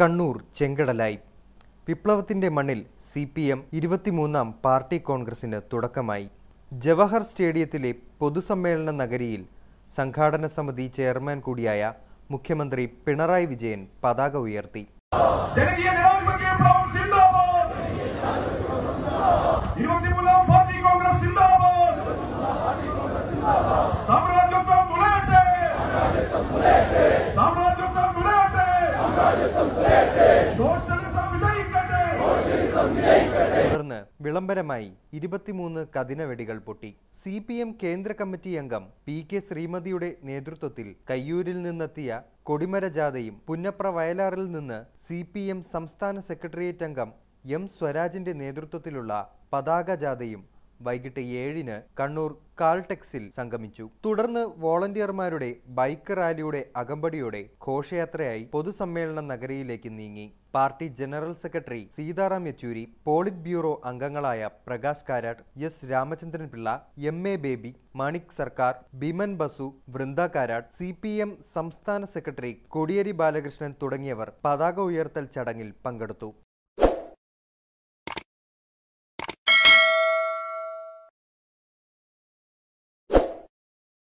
കണ്ണൂർ ചെങ്കടലായി വിപ്ലവത്തിന്റെ മണ്ണിൽ സി പി എം ഇരുപത്തിമൂന്നാം പാർട്ടി കോൺഗ്രസിന് തുടക്കമായി ജവഹർ സ്റ്റേഡിയത്തിലെ പൊതുസമ്മേളന നഗരിയിൽ സംഘാടന സമിതി ചെയർമാൻ കൂടിയായ മുഖ്യമന്ത്രി പിണറായി വിജയൻ പതാക ഉയർത്തി തുടർന്ന് വിളംബരമായി ഇരുപത്തിമൂന്ന് കതിനവെടികൾ പൊട്ടി സി പി എം കേന്ദ്ര കമ്മിറ്റി അംഗം പി കെ ശ്രീമതിയുടെ നേതൃത്വത്തിൽ കയ്യൂരിൽ നിന്നെത്തിയ കൊടിമര ജാഥയും പുന്നപ്ര വയലാറിൽ നിന്ന് സി പി എം സംസ്ഥാന സെക്രട്ടേറിയറ്റ് അംഗം എം സ്വരാജിന്റെ നേതൃത്വത്തിലുള്ള പതാക ജാഥയും വൈകിട്ട് ഏഴിന് കണ്ണൂർ കാൾടെക്സിൽ സംഗമിച്ചു തുടർന്ന് വോളണ്ടിയർമാരുടെ ബൈക്ക് റാലിയുടെ അകമ്പടിയോടെ ഘോഷയാത്രയായി പൊതുസമ്മേളന നഗരിയിലേക്ക് നീങ്ങി party general secretary Sitaram Yechury politburo അംഗങ്ങളായ Prakash Karat S Ramachandran Pillai M A Baby Manik Sarkar Biman Basu Brinda Karat C P M സംസ്ഥാന സെക്രട്ടറി കോടിയേരി ബാലകൃഷ്ണൻ തുടങ്ങിയവർ പതാക ഉയർത്തൽ ചടങ്ങിൽ പങ്കെടുത്തു